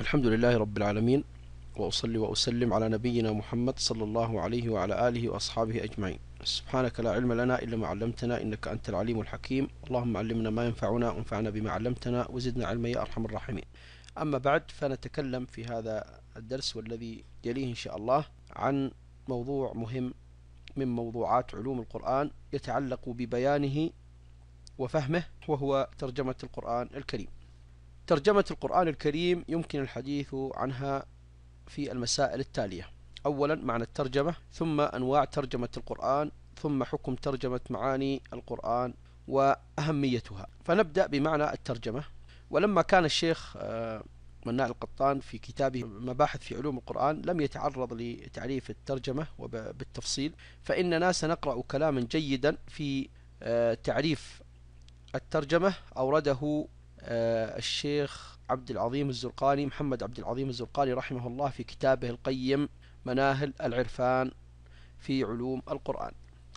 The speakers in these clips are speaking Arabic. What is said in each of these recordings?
الحمد لله رب العالمين وأصلي وأسلم على نبينا محمد صلى الله عليه وعلى آله وأصحابه أجمعين سبحانك لا علم لنا إلا ما علمتنا إنك أنت العليم الحكيم اللهم علمنا ما ينفعنا وانفعنا بما علمتنا وزدنا علما يا أرحم الراحمين أما بعد فنتكلم في هذا الدرس والذي يليه إن شاء الله عن موضوع مهم من موضوعات علوم القرآن يتعلق ببيانه وفهمه وهو ترجمة القرآن الكريم ترجمة القرآن الكريم يمكن الحديث عنها في المسائل التالية أولا معنى الترجمة ثم أنواع ترجمة القرآن ثم حكم ترجمة معاني القرآن وأهميتها فنبدأ بمعنى الترجمة ولما كان الشيخ آه، مناع القطان في كتابه مباحث في علوم القرآن لم يتعرض لتعريف الترجمة وبالتفصيل فإننا سنقرأ كلاما جيدا في آه، تعريف الترجمة أورده آه، الشيخ عبد العظيم الزرقاني محمد عبد العظيم الزرقاني رحمه الله في كتابه القيم مناهل العرفان في علوم القرآن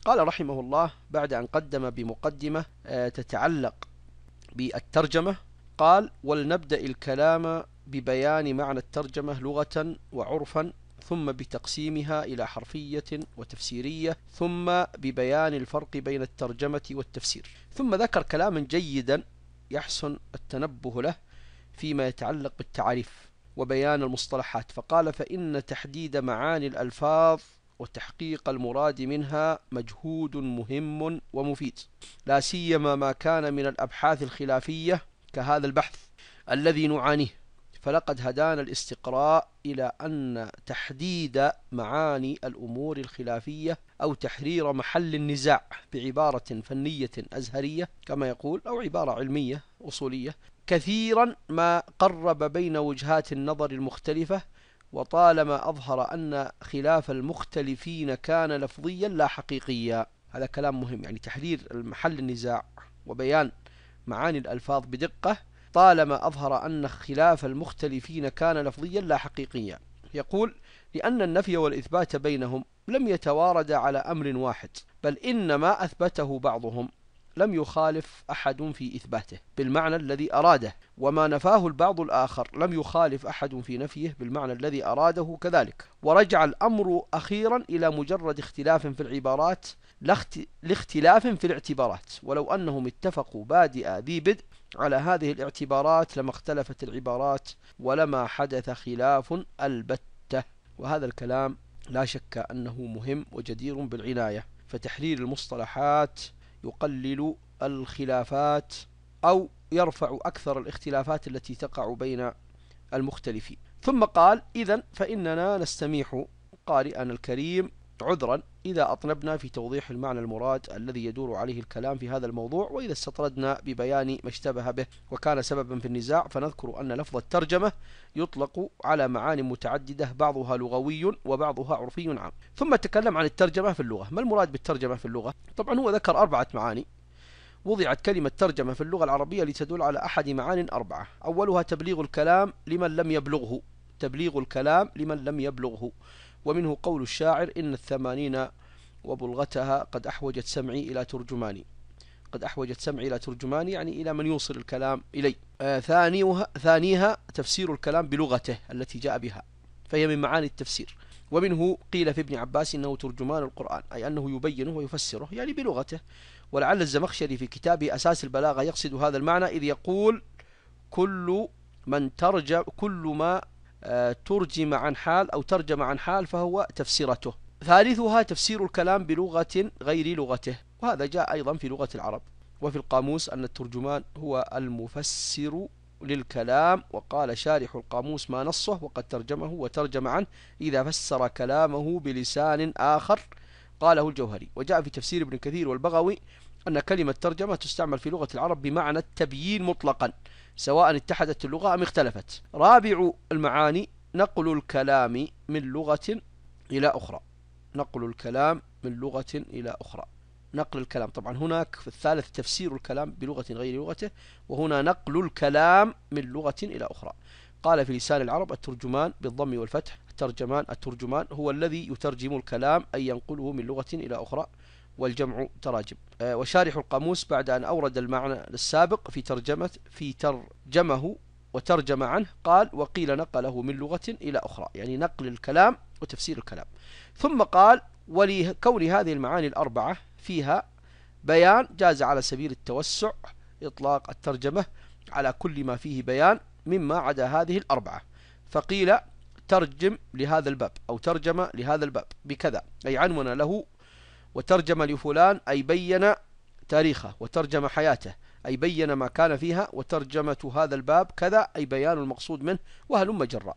قال رحمه الله بعد أن قدم بمقدمة آه، تتعلق بالترجمة قال ولنبدأ الكلام ببيان معنى الترجمة لغة وعرفا ثم بتقسيمها إلى حرفية وتفسيرية ثم ببيان الفرق بين الترجمة والتفسير ثم ذكر كلاما جيدا يحسن التنبه له فيما يتعلق بالتعريف وبيان المصطلحات فقال فإن تحديد معاني الألفاظ وتحقيق المراد منها مجهود مهم ومفيد لا سيما ما كان من الأبحاث الخلافية كهذا البحث الذي نعانيه فلقد هدانا الاستقراء إلى أن تحديد معاني الأمور الخلافية أو تحرير محل النزاع بعبارة فنية أزهرية كما يقول أو عبارة علمية أصولية كثيرا ما قرب بين وجهات النظر المختلفة وطالما أظهر أن خلاف المختلفين كان لفظيا لا حقيقيا هذا كلام مهم يعني تحرير محل النزاع وبيان معاني الألفاظ بدقة طالما أظهر أن خلاف المختلفين كان لفظيا لا حقيقيا يقول لأن النفي والإثبات بينهم لم يتوارد على أمر واحد بل إنما أثبته بعضهم لم يخالف أحد في إثباته بالمعنى الذي أراده وما نفاه البعض الآخر لم يخالف أحد في نفيه بالمعنى الذي أراده كذلك ورجع الأمر أخيرا إلى مجرد اختلاف في العبارات لاختلاف في الاعتبارات ولو أنهم اتفقوا بادئ ذي بدء على هذه الاعتبارات لما اختلفت العبارات ولما حدث خلاف البتة وهذا الكلام لا شك أنه مهم وجدير بالعناية فتحرير المصطلحات يقلل الخلافات أو يرفع أكثر الاختلافات التي تقع بين المختلفين ثم قال إذا فإننا نستميح قارئنا الكريم عذرا إذا أطنبنا في توضيح المعنى المراد الذي يدور عليه الكلام في هذا الموضوع وإذا استطردنا ببيان ما اشتبه به وكان سببا في النزاع فنذكر أن لفظ الترجمة يطلق على معان متعددة بعضها لغوي وبعضها عرفي عام ثم تكلم عن الترجمة في اللغة ما المراد بالترجمة في اللغة؟ طبعا هو ذكر أربعة معاني وضعت كلمة ترجمة في اللغة العربية لتدل على أحد معان أربعة أولها تبليغ الكلام لمن لم يبلغه تبليغ الكلام لمن لم يبلغه ومنه قول الشاعر إن الثمانين وبلغتها قد أحوجت سمعي إلى ترجماني قد أحوجت سمعي إلى ترجماني يعني إلى من يوصل الكلام إلي آه، ثانيها, ثانيها تفسير الكلام بلغته التي جاء بها فهي من معاني التفسير ومنه قيل في ابن عباس إنه ترجمان القرآن أي أنه يبينه ويفسره يعني بلغته ولعل الزمخشري في كتابه أساس البلاغة يقصد هذا المعنى إذ يقول كل من ترجم كل ما آه، ترجم عن حال أو ترجم عن حال فهو تفسيرته ثالثها تفسير الكلام بلغة غير لغته وهذا جاء أيضا في لغة العرب وفي القاموس أن الترجمان هو المفسر للكلام وقال شارح القاموس ما نصه وقد ترجمه وترجم عنه إذا فسر كلامه بلسان آخر قاله الجوهري وجاء في تفسير ابن كثير والبغوي أن كلمة ترجمة تستعمل في لغة العرب بمعنى التبيين مطلقا سواء اتحدت اللغة أم اختلفت رابع المعاني نقل الكلام من لغة إلى أخرى نقل الكلام من لغة إلى أخرى نقل الكلام طبعا هناك في الثالث تفسير الكلام بلغة غير لغته وهنا نقل الكلام من لغة إلى أخرى قال في لسان العرب الترجمان بالضم والفتح الترجمان الترجمان هو الذي يترجم الكلام أي ينقله من لغة إلى أخرى والجمع تراجم آه، وشارح القاموس بعد أن أورد المعنى السابق في ترجمة في ترجمه وترجم عنه قال وقيل نقله من لغة إلى أخرى يعني نقل الكلام وتفسير الكلام ثم قال ولكون هذه المعاني الأربعة فيها بيان جاز على سبيل التوسع إطلاق الترجمة على كل ما فيه بيان مما عدا هذه الأربعة فقيل ترجم لهذا الباب أو ترجم لهذا الباب بكذا أي عنون له وترجم لفلان أي بين تاريخه وترجم حياته أي بين ما كان فيها وترجمة هذا الباب كذا أي بيان المقصود منه وهلم جرا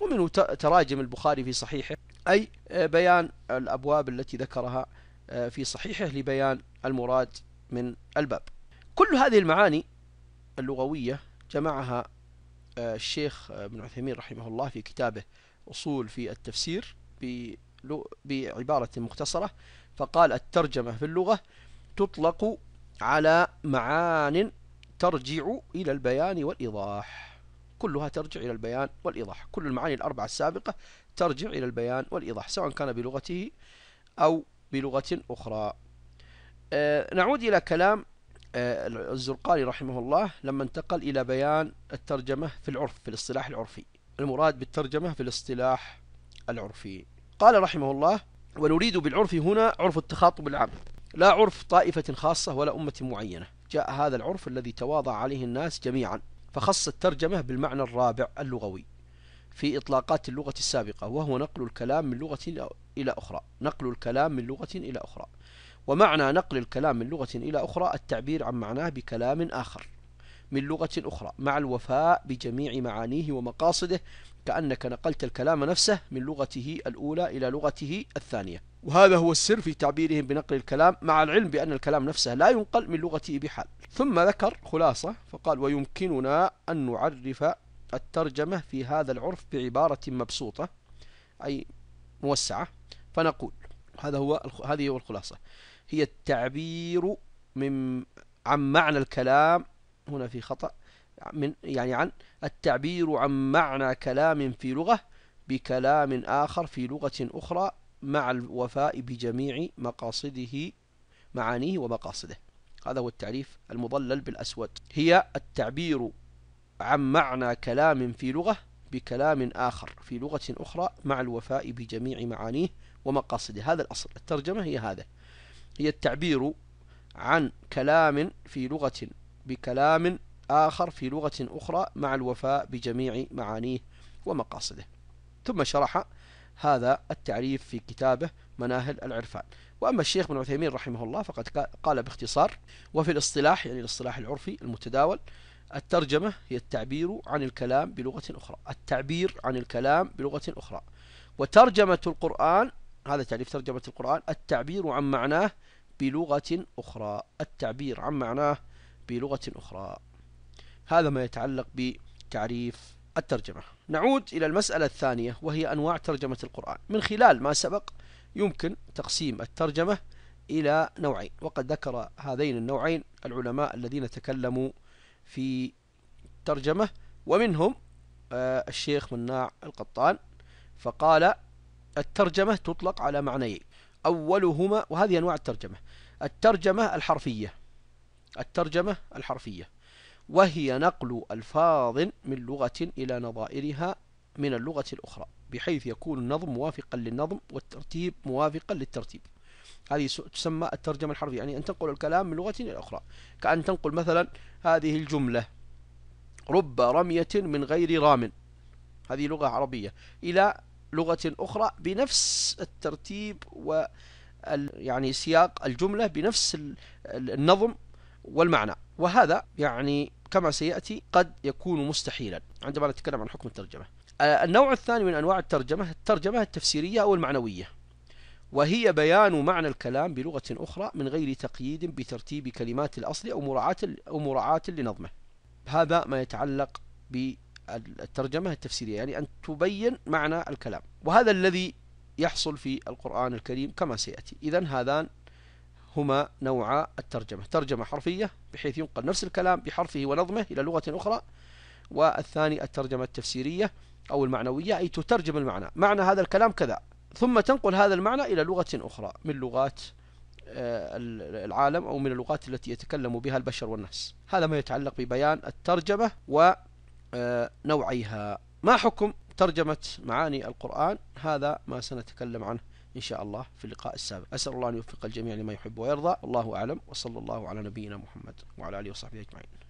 ومنه تراجم البخاري في صحيحه أي آه، بيان الأبواب التي ذكرها آه، في صحيحه لبيان المراد من الباب كل هذه المعاني اللغوية جمعها آه، الشيخ ابن عثيمين رحمه الله في كتابه أصول في التفسير بعبارة مختصرة فقال الترجمة في اللغة تطلق على معان ترجع إلى البيان والإيضاح كلها ترجع إلى البيان والإيضاح كل المعاني الأربعة السابقة ترجع إلى البيان والإيضاح سواء كان بلغته أو بلغة أخرى آه، نعود إلى كلام آه، الزرقاني رحمه الله لما انتقل إلى بيان الترجمة في العرف في الاصطلاح العرفي المراد بالترجمة في الاصطلاح العرفي قال رحمه الله ونريد بالعرف هنا عرف التخاطب العام لا عرف طائفة خاصة ولا أمة معينة جاء هذا العرف الذي تواضع عليه الناس جميعا فخص الترجمة بالمعنى الرابع اللغوي في إطلاقات اللغة السابقة وهو نقل الكلام من لغة إلى أخرى نقل الكلام من لغة إلى أخرى ومعنى نقل الكلام من لغة إلى أخرى التعبير عن معناه بكلام آخر من لغة أخرى مع الوفاء بجميع معانيه ومقاصده كأنك نقلت الكلام نفسه من لغته الأولى إلى لغته الثانية وهذا هو السر في تعبيرهم بنقل الكلام مع العلم بأن الكلام نفسه لا ينقل من لغته بحال ثم ذكر خلاصة فقال ويمكننا أن نعرف الترجمة في هذا العرف بعبارة مبسوطة أي موسعة فنقول هذا هو هذه هو الخلاصة هي التعبير من عن معنى الكلام هنا في خطأ من يعني عن التعبير عن معنى كلام في لغة بكلام آخر في لغة أخرى مع الوفاء بجميع مقاصده معانيه ومقاصده هذا هو التعريف المضلل بالأسود هي التعبير عن معنى كلام في لغة بكلام آخر في لغة أخرى مع الوفاء بجميع معانيه ومقاصده هذا الأصل الترجمة هي هذا هي التعبير عن كلام في لغة بكلام آخر في لغة أخرى مع الوفاء بجميع معانيه ومقاصده ثم شرح هذا التعريف في كتابه مناهل العرفان وأما الشيخ بن عثيمين رحمه الله فقد قال باختصار وفي الاصطلاح يعني الاصطلاح العرفي المتداول الترجمة هي التعبير عن الكلام بلغة أخرى التعبير عن الكلام بلغة أخرى وترجمة القرآن هذا تعريف ترجمة القرآن التعبير عن معناه بلغة أخرى التعبير عن معناه بلغة أخرى هذا ما يتعلق بتعريف الترجمة نعود إلى المسألة الثانية وهي أنواع ترجمة القرآن من خلال ما سبق يمكن تقسيم الترجمة إلى نوعين وقد ذكر هذين النوعين العلماء الذين تكلموا في ترجمة ومنهم آه، الشيخ مناع القطان فقال الترجمة تطلق على معنيين أولهما وهذه أنواع الترجمة الترجمة الحرفية الترجمة الحرفية وهي نقل ألفاظ من لغة إلى نظائرها من اللغة الأخرى بحيث يكون النظم موافقا للنظم والترتيب موافقا للترتيب هذه تسمى الترجمة الحرفية يعني أن تنقل الكلام من لغة إلى أخرى كأن تنقل مثلا هذه الجملة رب رمية من غير رام هذه لغة عربية إلى لغة أخرى بنفس الترتيب و يعني سياق الجملة بنفس النظم والمعنى وهذا يعني كما سيأتي قد يكون مستحيلا عندما نتكلم عن حكم الترجمة آه، النوع الثاني من أنواع الترجمة الترجمة التفسيرية أو المعنوية وهي بيان معنى الكلام بلغة أخرى من غير تقييد بترتيب كلمات الأصل أو مراعاة أو مراعاة لنظمه هذا ما يتعلق بالترجمة التفسيرية يعني أن تبين معنى الكلام وهذا الذي يحصل في القرآن الكريم كما سيأتي إذا هذان هما نوعا الترجمة ترجمة حرفية بحيث ينقل نفس الكلام بحرفه ونظمه إلى لغة أخرى والثاني الترجمة التفسيرية أو المعنوية أي تترجم المعنى معنى هذا الكلام كذا ثم تنقل هذا المعنى إلى لغة أخرى من لغات آه، العالم أو من اللغات التي يتكلم بها البشر والناس هذا ما يتعلق ببيان الترجمة ونوعيها آه، ما حكم ترجمة معاني القرآن هذا ما سنتكلم عنه إن شاء الله في اللقاء السابق أسأل الله أن يوفق الجميع لما يحب ويرضى الله أعلم وصلى الله على نبينا محمد وعلى آله وصحبه أجمعين